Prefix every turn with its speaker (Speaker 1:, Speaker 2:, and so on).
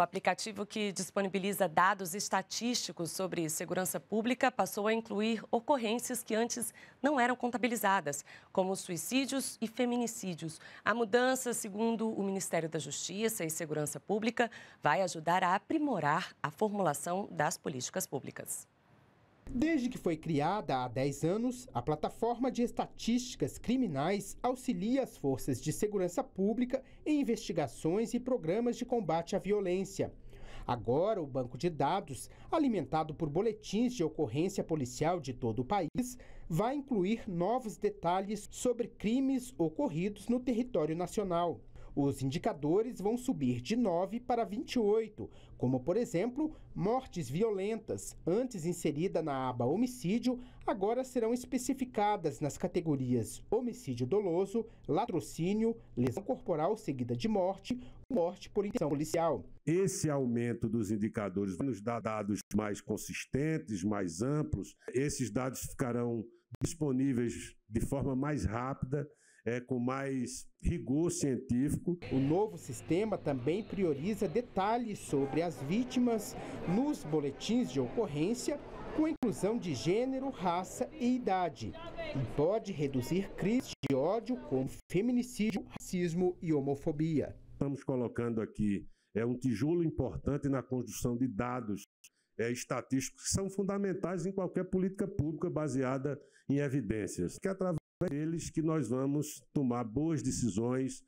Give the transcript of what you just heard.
Speaker 1: O aplicativo que disponibiliza dados estatísticos sobre segurança pública passou a incluir ocorrências que antes não eram contabilizadas, como suicídios e feminicídios. A mudança, segundo o Ministério da Justiça e Segurança Pública, vai ajudar a aprimorar a formulação das políticas públicas.
Speaker 2: Desde que foi criada há 10 anos, a plataforma de estatísticas criminais auxilia as forças de segurança pública em investigações e programas de combate à violência. Agora, o banco de dados, alimentado por boletins de ocorrência policial de todo o país, vai incluir novos detalhes sobre crimes ocorridos no território nacional. Os indicadores vão subir de 9 para 28, como, por exemplo, mortes violentas, antes inserida na aba homicídio, agora serão especificadas nas categorias homicídio doloso, latrocínio, lesão corporal seguida de morte, morte por intenção policial.
Speaker 3: Esse aumento dos indicadores vai nos dar dados mais consistentes, mais amplos. Esses dados ficarão disponíveis de forma mais rápida é, com mais rigor científico. O novo sistema também prioriza
Speaker 2: detalhes sobre as vítimas nos boletins de ocorrência, com inclusão de gênero, raça e idade, e pode reduzir crises de ódio como
Speaker 3: feminicídio, racismo e homofobia. Estamos colocando aqui é um tijolo importante na construção de dados é, estatísticos que são fundamentais em qualquer política pública baseada em evidências, que através eles que nós vamos tomar boas decisões